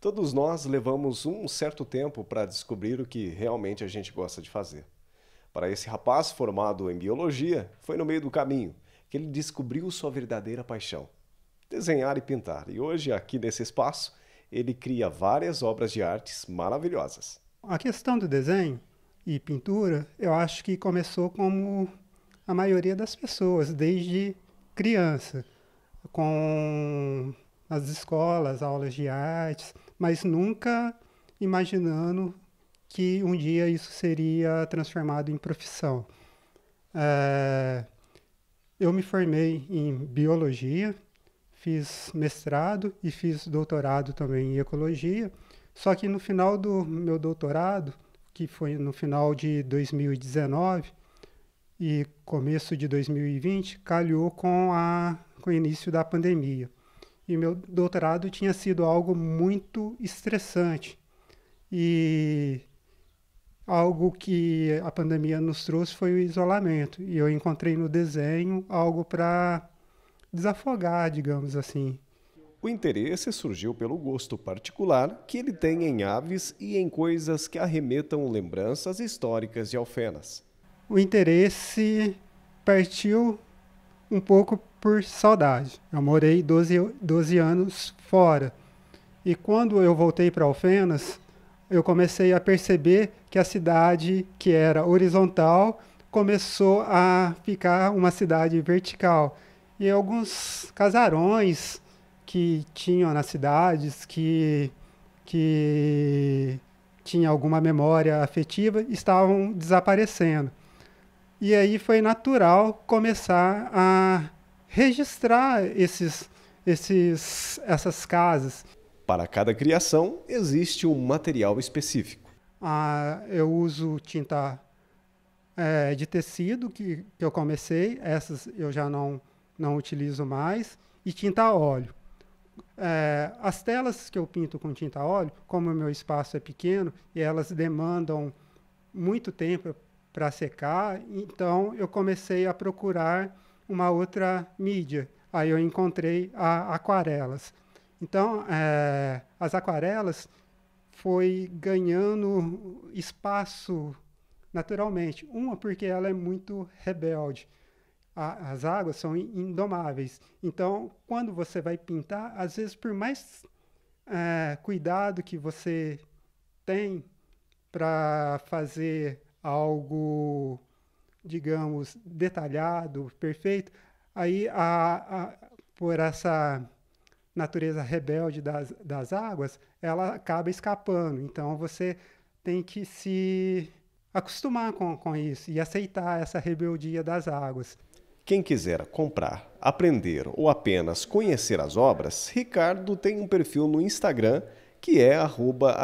Todos nós levamos um certo tempo para descobrir o que realmente a gente gosta de fazer. Para esse rapaz formado em biologia, foi no meio do caminho que ele descobriu sua verdadeira paixão: desenhar e pintar. E hoje, aqui nesse espaço, ele cria várias obras de artes maravilhosas. A questão do desenho e pintura, eu acho que começou como a maioria das pessoas, desde criança, com as escolas, aulas de artes mas nunca imaginando que um dia isso seria transformado em profissão. É, eu me formei em biologia, fiz mestrado e fiz doutorado também em ecologia, só que no final do meu doutorado, que foi no final de 2019 e começo de 2020, calhou com, a, com o início da pandemia e meu doutorado tinha sido algo muito estressante. E algo que a pandemia nos trouxe foi o isolamento. E eu encontrei no desenho algo para desafogar, digamos assim. O interesse surgiu pelo gosto particular que ele tem em aves e em coisas que arremetam lembranças históricas de Alfenas. O interesse partiu um pouco por saudade. Eu morei 12, 12 anos fora. E quando eu voltei para Alfenas, eu comecei a perceber que a cidade, que era horizontal, começou a ficar uma cidade vertical. E alguns casarões que tinham nas cidades, que, que tinha alguma memória afetiva, estavam desaparecendo. E aí foi natural começar a registrar esses, esses, essas casas. Para cada criação existe um material específico. Ah, eu uso tinta é, de tecido que, que eu comecei, essas eu já não, não utilizo mais, e tinta a óleo. É, as telas que eu pinto com tinta a óleo, como o meu espaço é pequeno e elas demandam muito tempo para secar, então eu comecei a procurar uma outra mídia. Aí eu encontrei a aquarelas. Então, é, as aquarelas foi ganhando espaço naturalmente. Uma, porque ela é muito rebelde. A, as águas são indomáveis. Então, quando você vai pintar, às vezes, por mais é, cuidado que você tem para fazer algo, digamos, detalhado, perfeito, aí a, a, por essa natureza rebelde das, das águas, ela acaba escapando. Então você tem que se acostumar com, com isso e aceitar essa rebeldia das águas. Quem quiser comprar, aprender ou apenas conhecer as obras, Ricardo tem um perfil no Instagram que é arroba